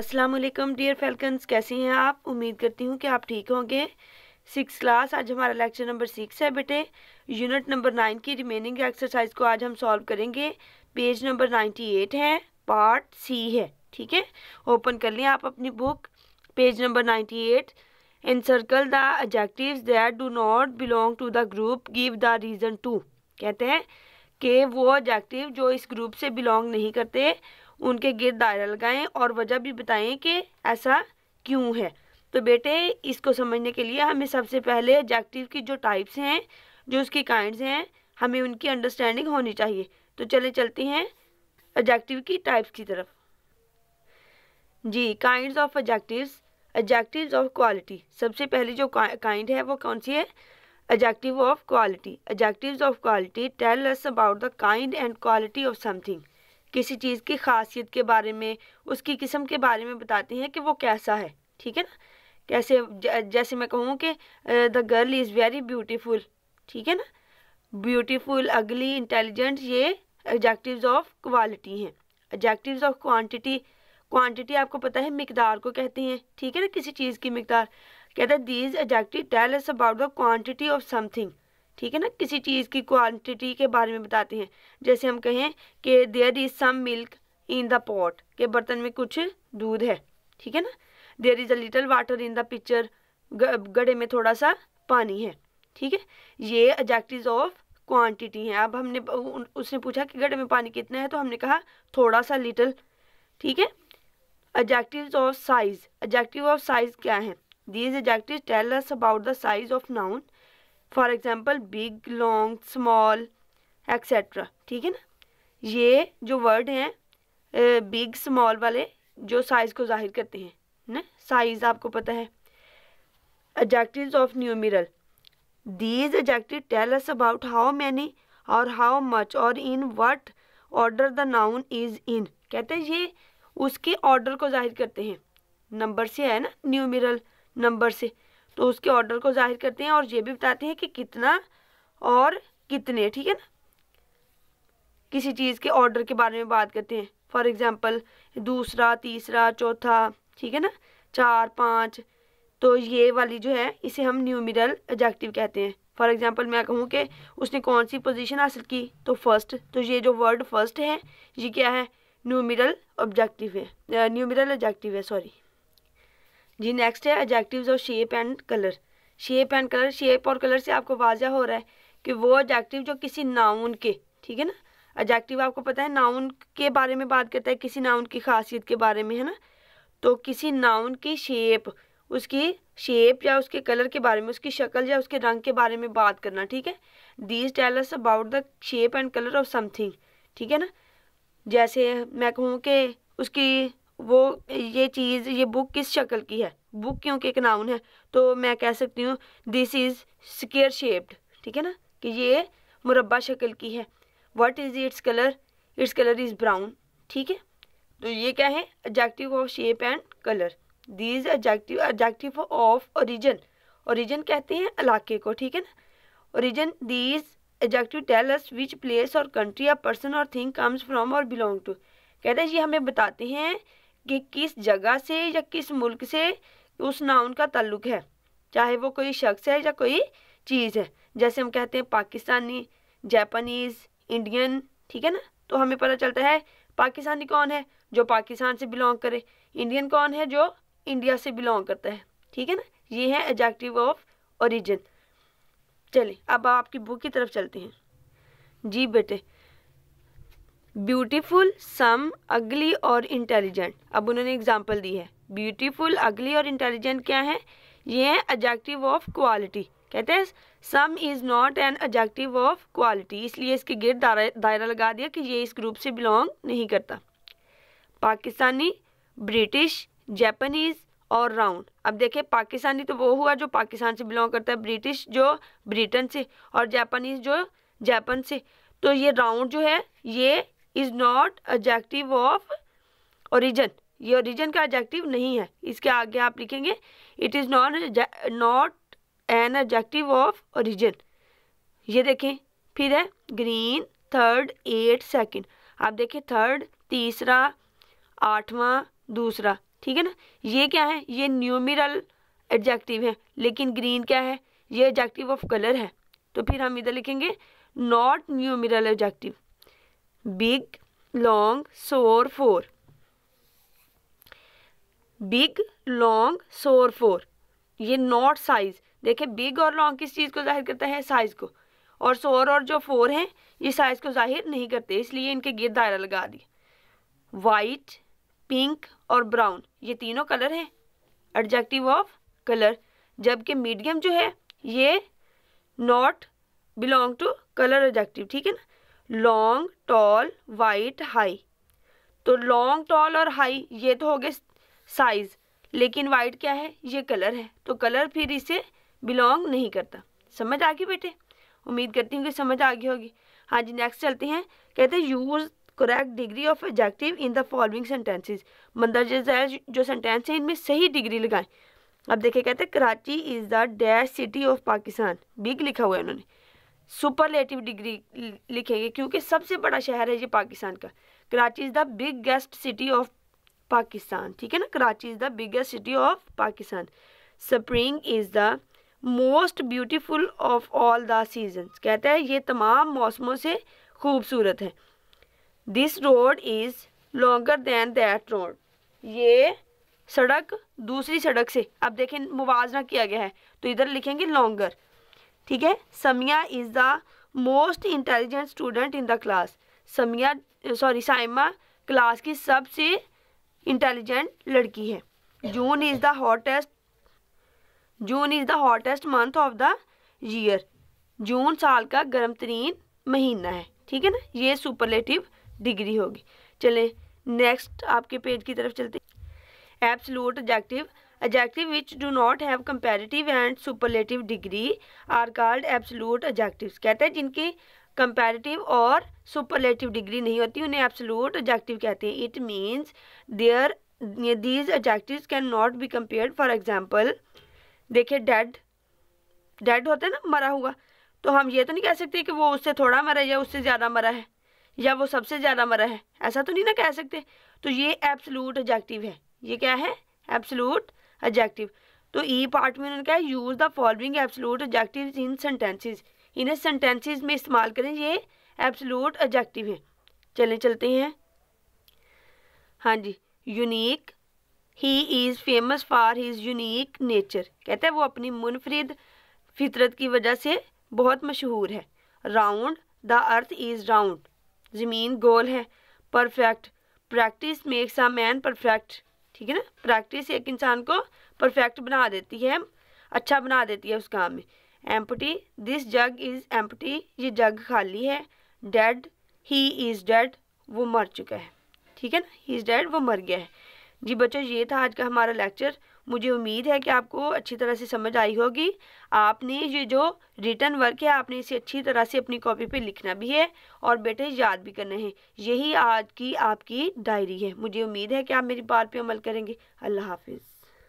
Aslam dear falcons कैसे हैं आप उम्मीद करती हूँ कि आप ठीक होंगे सिक्स क्लास आज हमारा लेक्चर नंबर सिक्स है बेटे यूनिट नंबर नाइन की रिमेनिंग एक्सरसाइज को आज हम सॉल्व करेंगे पेज नंबर नाइन्टी एट है पार्ट सी है ठीक है ओपन कर लें आप अपनी book page number ninety eight in circle the adjectives that do not belong to the group give the reason to कहते हैं कि वो एडजेक्टिव जो इस ग्रुप से बिलोंग नहीं करते उनके गिर दायरा लगाएं और वजह भी बताएं कि ऐसा क्यों है तो बेटे इसको समझने के लिए हमें सबसे पहले एडजेक्टिव की जो टाइप्स हैं जो उसकी काइंड्स हैं हमें उनकी अंडरस्टैंडिंग होनी चाहिए तो चले चलते हैं एडजेक्टिव की टाइप्स की तरफ जी kinds of adjectives adjective of quality सबसे पहले जो काइंड है वो कौन सी है adjective of quality adjective of quality tell us about the kind and quality of something किसी चीज़ की खासियत के बारे में उसकी किस्म के बारे में बताते हैं कि वो कैसा है ठीक है ना कैसे जैसे मैं कहूँ कि the girl is very beautiful ठीक है ना ब्यूटीफुल अगली इंटेलिजेंट ये एडजेक्टिव्स ऑफ क्वालिटी हैं एडजेक्टिव्स ऑफ क्वांटिटी क्वांटिटी आपको पता है मकदार को कहते हैं ठीक है ना किसी चीज़ की मकदार कहते हैं these adjective tell us about the quantity of something ठीक है ना किसी चीज़ की क्वांटिटी के बारे में बताते हैं जैसे हम कहें कि there is some milk in the pot के बर्तन में कुछ दूध है ठीक है ना there is a little water in the pitcher गड़े में थोड़ा सा पानी है ठीक है ये एजेक्टिव ऑफ क्वांटिटी है अब हमने उसने पूछा कि गड्ढे में पानी कितना है तो हमने कहा थोड़ा सा लिटल ठीक है adjective of size adjective of size क्या है these adjective tell us about the size of noun for example big long small etcetera ठीक है ना ये जो वर्ड हैं बिग स्मॉल वाले जो साइज़ को जाहिर करते हैं न साइज़ आपको पता है adjectives of numeral these adjective tell us about how many और हाउ मच और in what order the noun is in कहते हैं ये उसके ऑर्डर को जाहिर करते हैं नंबर से है ना न्यूमिरल नंबर से तो उसके ऑर्डर को जाहिर करते हैं और ये भी बताते हैं कि कितना और कितने ठीक है ना किसी चीज़ के ऑर्डर के बारे में बात करते हैं फॉर एग्ज़ाम्पल दूसरा तीसरा चौथा ठीक है ना चार पाँच तो ये वाली जो है इसे हम न्यूमिरल एडजेक्टिव कहते हैं फॉर एग्ज़ाम्पल मैं कहूँ कि उसने कौन सी पोजीशन हासिल की तो फर्स्ट तो ये जो वर्ड फर्स्ट है ये क्या है न्यूमिरल ऑब्जेक्टिव है न्यूमिरल एडजेक्टिव है सॉरी जी नेक्स्ट है एडजेक्टिव्स और shape and colour shape and colour shape और कलर से आपको वाजह हो रहा है कि वो एजेक्टिव जो किसी नाउन के ठीक है ना एजेक्टिव आपको पता है नाउन के बारे में बात करता है किसी नाउन की खासियत के बारे में है ना तो किसी नाउन की शेप उसकी शेप या उसके कलर के बारे में उसकी शक्ल या उसके रंग के बारे में बात करना ठीक है these tell us about the shape and colour of something ठीक है ना जैसे मैं कहूँ कि उसकी वो ये चीज़ ये बुक किस शक्ल की है बुक क्योंकि एक नाउन है तो मैं कह सकती हूँ दिस इज़ स्केयर शेप्ड ठीक है ना कि ये मुरबा शक्ल की है what is its colour its colour is brown ठीक है तो ये क्या है adjective of shape and colour these adjective adjective of origin origin कहते हैं इलाके को ठीक है ना origin these adjective tell us which place और कंट्री या पर्सन और थिंग कम्स फ्रॉम और बिलोंग टू कहते हैं ये हमें बताते हैं कि किस जगह से या किस मुल्क से उस नाउन का ताल्लुक है चाहे वो कोई शख्स है या कोई चीज़ है जैसे हम कहते हैं पाकिस्तानी जापानीज़ इंडियन ठीक है ना तो हमें पता चलता है पाकिस्तानी कौन है जो पाकिस्तान से बिलोंग करे इंडियन कौन है जो इंडिया से बिलोंग करता है ठीक है ना ये है एजेक्टिव ऑफ ओरिजिन चलिए अब आपकी बुक की तरफ चलते हैं जी बेटे ब्यूटीफुल सम अगली और इंटेलिजेंट अब उन्होंने एग्जाम्पल दी है ब्यूटीफुल अगली और इंटेलिजेंट क्या है ये है एडजेक्टिव ऑफ क्वालिटी कहते हैं some is not an adjective of quality इसलिए इसके गिर दायरा लगा दिया कि ये इस ग्रुप से बिलोंग नहीं करता पाकिस्तानी ब्रिटिश जापानीज़ और राउंड अब देखिए पाकिस्तानी तो वो हुआ जो पाकिस्तान से बिलोंग करता है ब्रिटिश जो ब्रिटेन से और जापानीज जो जापान से तो ये राउंड जो है ये is not adjective of origin ये ओरिजन का एडजेक्टिव नहीं है इसके आगे आप लिखेंगे it is not not an adjective of origin ये देखें फिर है ग्रीन थर्ड एट सेकंड आप देखें थर्ड तीसरा आठवां दूसरा ठीक है ना ये क्या है ये न्यूमिरल एडजेक्टिव है लेकिन ग्रीन क्या है ये एडजेक्टिव ऑफ कलर है तो फिर हम इधर लिखेंगे not numeral adjective big long sore four big long sore four ये नॉट साइज देखिए बिग और लॉन्ग किस चीज़ को जाहिर करता है साइज को और सोर और जो फोर हैं ये साइज को जाहिर नहीं करते इसलिए इनके गिर दायरा लगा दिया वाइट पिंक और ब्राउन ये तीनों कलर हैं एडजेक्टिव ऑफ कलर जबकि मीडियम जो है ये not belong to colour adjective ठीक है ना लॉन्ग टॉल वाइट हाई तो लॉन्ग टॉल और हाई ये तो हो गए साइज लेकिन वाइट क्या है ये कलर है तो कलर फिर इसे बिलोंग नहीं करता समझ आ गई बेटे उम्मीद करती हूँ कि समझ आ गई होगी हाँ जी नेक्स्ट चलते हैं कहते हैं use correct degree of adjective in the following sentences मंदरजा जो सेंटेंस हैं इनमें सही डिग्री लगाएं अब देखिए कहते हैं Karachi is the dash city of Pakistan big लिखा हुआ है उन्होंने सुपरलेटिव डिग्री लिखेंगे क्योंकि सबसे बड़ा शहर है ये पाकिस्तान का Karachi is the biggest city of Pakistan ठीक है ना Karachi is the biggest city of Pakistan spring is the most beautiful of all the season कहते हैं ये तमाम मौसमों से खूबसूरत है this road is longer than that road ये सड़क दूसरी सड़क से अब देखें मुवजना किया गया है तो इधर लिखेंगे लॉन्गर ठीक है Samiya is the most intelligent student in the class Samiya sorry Saima class की सबसे इंटेलिजेंट लड़की है June is the hottest June is the hottest month of the year जून साल का गर्म तरीन महीना है ठीक है ना ये सुपरलेटिव डिग्री होगी चले नेक्स्ट आपके पेज की तरफ चलते absolute adjective adjective which do not have comparative and superlative degree are called absolute adjectives कहते हैं जिनकी कंपेरेटिव और सुपरलेटिव डिग्री नहीं होती उन्हें एब्सोलूट एडजेक्टिव कहते हैं it means there these adjectives can not be compared for example देखिए डेड डेड होता है ना मरा हुआ तो हम ये तो नहीं कह सकते कि वो उससे थोड़ा मरा या उससे ज़्यादा मरा है या वो सबसे ज़्यादा मरा है ऐसा तो नहीं ना कह सकते तो ये एब्सलूट एडजेक्टिव है ये क्या है एब्सलूट एडजेक्टिव तो ई e पार्ट में उन्होंने कहा use the following absolute adjective in sentences इन्हें सेंटेंसेज में इस्तेमाल करें ये एब्सोलूट एडजेक्टिव है चलें चलते हैं हाँ जी unique he is famous for his unique nature कहते हैं वो अपनी मुनफरद फितरत की वजह से बहुत मशहूर है round the earth is round ज़मीन गोल है perfect practice makes a man perfect ठीक है ना प्रैक्टिस एक इंसान को परफेक्ट बना देती है अच्छा बना देती है उस काम में empty this jug is empty ये जग खाली है डेड ही इज़ डेड वो मर चुका है ठीक है ना ही इज़ डेड वो मर गया है जी बच्चों ये था आज का हमारा लेक्चर मुझे उम्मीद है कि आपको अच्छी तरह से समझ आई होगी आपने ये जो रिटर्न वर्क है आपने इसे अच्छी तरह से अपनी कॉपी पे लिखना भी है और बेटे याद भी करना है यही आज की आपकी डायरी है मुझे उम्मीद है कि आप मेरी बात पे अमल करेंगे अल्लाह हाफिज़